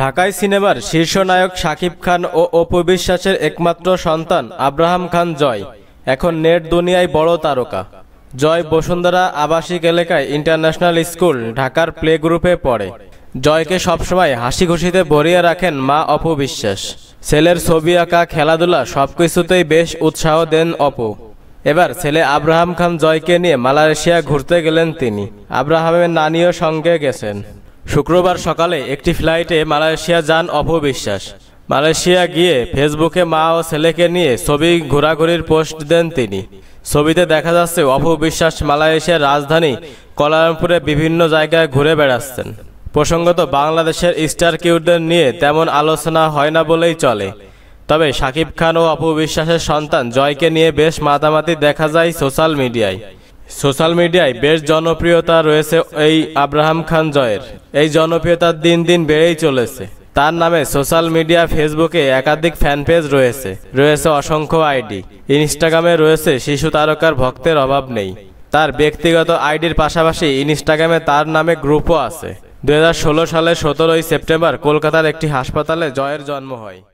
ঢাকায় সিনেমার শীর্ষ নায়ক শাকিব খান ও অপু বিশ্বাসের একমাত্র সন্তান আব্রাহাম খান জয় এখন নেট দুনিয়ায় বড় তারকা জয় বসুন্ধরা আবাসিক এলাকায় ইন্টারন্যাশনাল স্কুল ঢাকার প্লে গ্রুপে পড়ে জয়কে সবসময় হাসি খুশিতে ভরিয়ে রাখেন মা অপু বিশ্বাস ছেলের ছবি আঁকা খেলাধুলা সবকিছুতেই বেশ উৎসাহ দেন অপু এবার ছেলে আব্রাহাম খান জয়কে নিয়ে মালয়েশিয়া ঘুরতে গেলেন তিনি আব্রাহামের নানিও সঙ্গে গেছেন শুক্রবার সকালে একটি ফ্লাইটে মালয়েশিয়া যান অপবিশ্বাস মালয়েশিয়া গিয়ে ফেসবুকে মা ও ছেলেকে নিয়ে ছবি ঘোরাঘুরির পোস্ট দেন তিনি ছবিতে দেখা যাচ্ছে অপবিশ্বাস মালয়েশিয়ার রাজধানী কলারামপুরে বিভিন্ন জায়গায় ঘুরে বেড়াচ্ছেন প্রসঙ্গত বাংলাদেশের স্টার কিউটদের নিয়ে তেমন আলোচনা হয় না বলেই চলে তবে শাকিব খান ও অপবিশ্বাসের সন্তান জয়কে নিয়ে বেশ মাতামাতি দেখা যায় সোশ্যাল মিডিয়ায় সোশ্যাল মিডিয়ায় বেশ জনপ্রিয়তা রয়েছে এই আব্রাহাম খান জয়ের এই জনপ্রিয়তা দিন দিন বেড়েই চলেছে তার নামে সোশ্যাল মিডিয়া ফেসবুকে একাধিক ফ্যান পেজ রয়েছে রয়েছে অসংখ্য আইডি ইনস্টাগ্রামে রয়েছে শিশু তারকার ভক্তের অভাব নেই তার ব্যক্তিগত আইডির পাশাপাশি ইনস্টাগ্রামে তার নামে গ্রুপও আছে দু সালে সতেরোই সেপ্টেম্বর কলকাতার একটি হাসপাতালে জয়ের জন্ম হয়